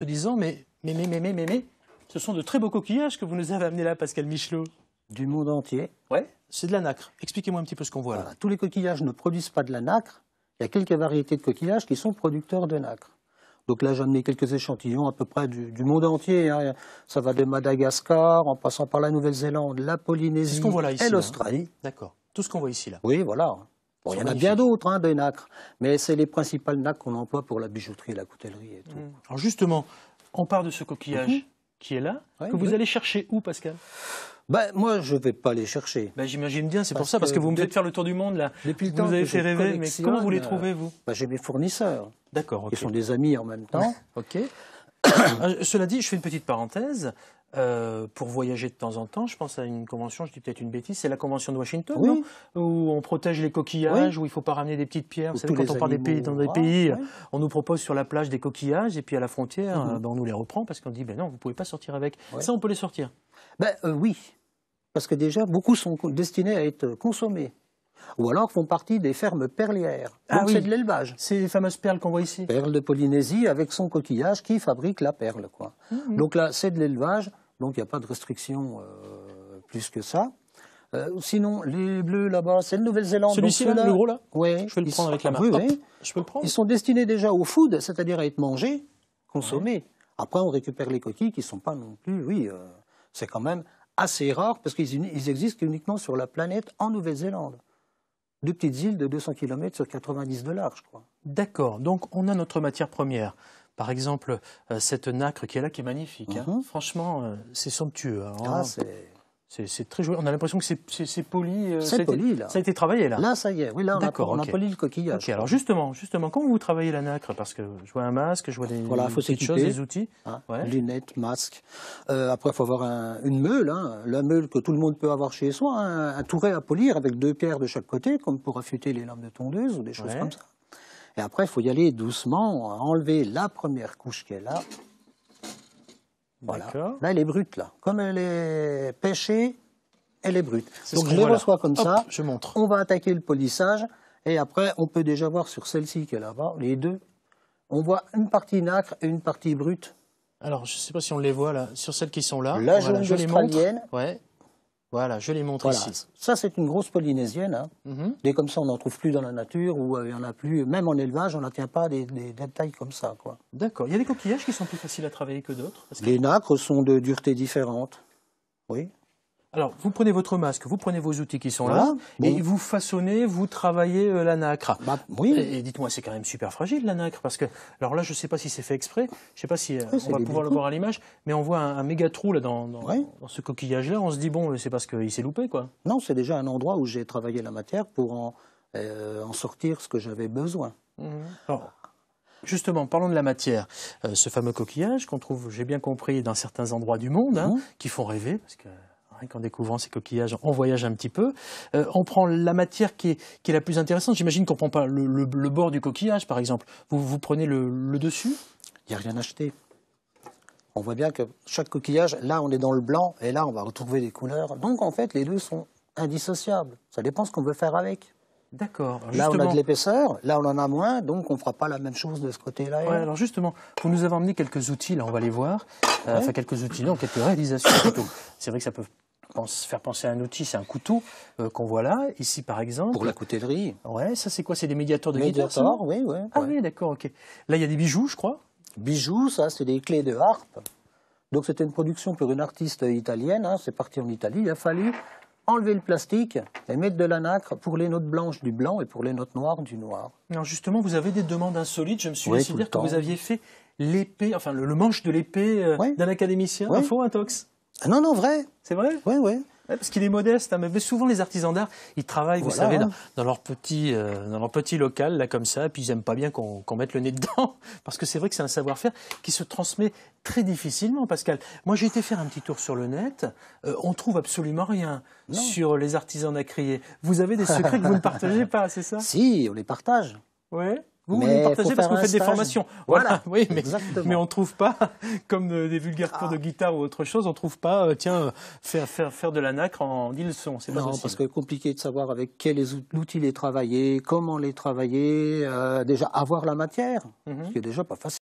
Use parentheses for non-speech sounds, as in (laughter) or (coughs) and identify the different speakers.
Speaker 1: se disant mais, mais, mais, mais, mais, mais, ce sont de très beaux coquillages que vous nous avez amenés là, Pascal Michelot.
Speaker 2: Du monde entier. Ouais. C'est de la nacre. Expliquez-moi un petit peu ce qu'on voit là. tous les coquillages ne produisent pas de la nacre. Il y a quelques variétés de coquillages qui sont producteurs de nacre. Donc là, j'ai amené quelques échantillons à peu près du, monde entier. Hein. Ça va de Madagascar, en passant par la Nouvelle-Zélande, la Polynésie et hein. l'Australie. D'accord. Tout ce qu'on voit ici là. Oui, voilà il y en a bien d'autres, hein, des nacres, mais c'est les principales nacres qu'on emploie pour la bijouterie, et la coutellerie et tout. Mmh. Alors justement, on part de ce coquillage mhm. qui est là,
Speaker 1: que vous allez chercher où, Pascal
Speaker 2: ben, moi, je ne vais pas les chercher. Ben,
Speaker 1: j'imagine bien, c'est pour ça, parce que vous me faites faire le tour
Speaker 2: du monde, là. Depuis le vous temps vous avez fait rêver, mais comment vous les euh, trouvez, vous ben, J'ai mes fournisseurs. D'accord. Ils sont des amis en même temps. (laughs) ok.
Speaker 1: (coughs) Euh, cela dit, je fais une petite parenthèse. Euh, pour voyager de temps en temps, je pense à une convention, je dis peut-être une bêtise, c'est la convention de Washington, où on protège les coquillages, où il faut pas ramener des petites pierres. Vous savez, quand on parle des pays, dans des pays, euh, on nous propose sur la plage des coquillages, et puis à la frontière, mhm.
Speaker 2: on nous les reprend parce qu'on dit, ben non, vous ne pouvez pas sortir avec. Ça, on peut les sortir Ben oui, parce que déjà, beaucoup sont destinés à être consommés ou alors font partie des fermes perlières. Ah c'est de l'élevage. C'est les fameuses perles qu'on voit ici. Perles de Polynésie avec son coquillage qui fabrique la perle. Mmh, mmh. Donc là, c'est de l'élevage, donc il n'y a pas de restriction euh, plus que ça. Euh, sinon, les bleus là-bas, c'est la Nouvelle-Zélande. Celui-ci, là, le gros là Oui. Je vais le prendre avec la main. Je peux le prendre Ils sont destinés déjà au food, c'est-à-dire à être mangés, consommés. Après, on récupère les coquilles qui ne sont pas non plus, oui, euh, c'est quand même assez rare parce qu'ils existent uniquement sur la planète en Nouvelle-Zélande deux petites îles de 200 km sur
Speaker 1: 90 de large, je crois. D'accord, donc on a notre matière première. Par exemple, euh, cette nacre qui est là, qui est magnifique. Hein. Mhm. Franchement, euh, c'est somptueux. Hein. Ah, c'est très joli. On a l'impression que c'est poli. Euh, c'est poli, là. Ça a été travaillé, là. Là, ça y est. Oui, là, on, a, poli le coquillage.
Speaker 2: Ok, alors justement, justement, comment vous travaillez la nacre Parce que je vois un masque, je vois des, voilà, faut choses, des outils. Hein. ouais. Lunettes, masques. Euh, après, il faut avoir une meule. Hein. la meule que tout le monde peut avoir chez soi. Hein. Un, touret à polir avec deux pierres de chaque côté, comme pour affûter les lames de tondeuse ou des choses comme ça. Et après, il faut y aller doucement, enlever la première couche qui est là. Voilà. Là, elle est brute, là. Comme elle est pêchée, elle est brute. Donc je les reçois comme ça. Je montre. On va attaquer le polissage. Et après, on peut déjà voir sur celle-ci qui est là-bas, les deux, on voit une partie nacre et une partie brute. Alors, je ne sais pas si on les voit là, sur celles qui sont là. La voilà, jaune australienne
Speaker 1: ouais. Voilà, je les montre ici.
Speaker 2: Ça, c'est une grosse polynésienne. Hein. Mhm. comme ça, on n'en trouve plus dans la nature, ou euh, il en a plus, même en élevage, on n'atteint pas des, des, tailles comme ça. D'accord. Il y a des coquillages qui sont plus faciles à travailler que d'autres Les nacres sont de dureté différente. Oui. Alors, vous
Speaker 1: prenez votre masque, vous prenez vos outils qui sont là, et vous façonnez, vous travaillez euh, la nacre. Bah, oui. Et, dites-moi, c'est quand même super fragile la nacre, parce que, alors là, je ne sais pas si c'est fait exprès, je ne sais pas si euh, on va pouvoir le voir à
Speaker 2: l'image, mais on voit un, méga trou là dans, ce coquillage-là, on se dit, bon, euh, c'est parce qu'il s'est loupé, quoi. Non, c'est déjà un endroit où j'ai travaillé la matière pour en, sortir ce que j'avais besoin. Mhm. Alors, Justement, parlons de la matière. ce fameux coquillage
Speaker 1: qu'on trouve, j'ai bien compris, dans certains endroits du monde, hein, mhm. qui font rêver, parce que hein, qu'en découvrant ces coquillages, on voyage un petit peu. Euh, on prend la matière qui est, la plus intéressante. J'imagine qu'on ne prend pas le, bord du coquillage, par exemple. Vous, prenez le, dessus Il n'y a rien acheté.
Speaker 2: On voit bien que chaque coquillage, là on est dans le blanc et là on va retrouver des couleurs. Donc en fait les deux sont indissociables. Ça dépend ce qu'on veut faire avec.
Speaker 1: D'accord. Là, on a de
Speaker 2: l'épaisseur, là, on en a moins, donc on ne fera pas la même chose de ce côté-là. Ouais, alors justement, vous nous avez emmené quelques outils,
Speaker 1: là, on va les voir. Euh, enfin, quelques outils, non, quelques réalisations plutôt. C'est vrai que ça peut pense, faire penser à un outil, c'est un couteau euh, qu'on voit là, ici par exemple. Pour la coutellerie. Ouais, ça c'est quoi C'est des médiateurs de médiateurs, Médiators,
Speaker 2: oui, oui. Ah oui, d'accord, ok. Là, il y a des bijoux, je crois. Bijoux, ça, c'est des clés de harpe. Donc c'était une production pour une artiste italienne, hein, c'est parti en Italie, il a fallu enlever le plastique et mettre de la nacre pour les notes blanches du blanc et pour les notes noires du noir.
Speaker 1: Alors justement, vous avez des demandes insolites, je me suis dit dire que vous aviez
Speaker 2: fait l'épée, enfin le, manche
Speaker 1: de l'épée euh, d'un académicien, oui. info,
Speaker 2: intox ah non, non, vrai. C'est vrai Oui, oui. parce
Speaker 1: qu'il est modeste, hein, mais souvent les artisans d'art, ils travaillent, vous savez, dans, leur petit, euh, dans leur petit local, là, comme ça, et puis ils n'aiment pas bien qu'on mette le nez dedans, (laughs) parce que c'est vrai que c'est un savoir-faire qui se transmet très difficilement, Pascal. Moi, j'ai été faire un petit tour sur le net, On euh, on trouve absolument rien sur les artisans d'acrier. Vous avez des secrets que vous ne partagez (laughs) pas, c'est ça Si, on les partage.
Speaker 2: Oui vous vous partagez parce que vous faites des formations. Voilà, (laughs) oui,
Speaker 1: mais, on on trouve pas, (laughs) comme euh, des vulgaires cours ah. de guitare ou autre chose, on ne trouve pas, euh, tiens, euh, faire, faire, faire de la nacre en
Speaker 2: 10 c'est pas non, parce que c'est compliqué de savoir avec quels outils les travailler, comment les travailler, déjà avoir la matière, mhm. ce qui n'est déjà pas facile.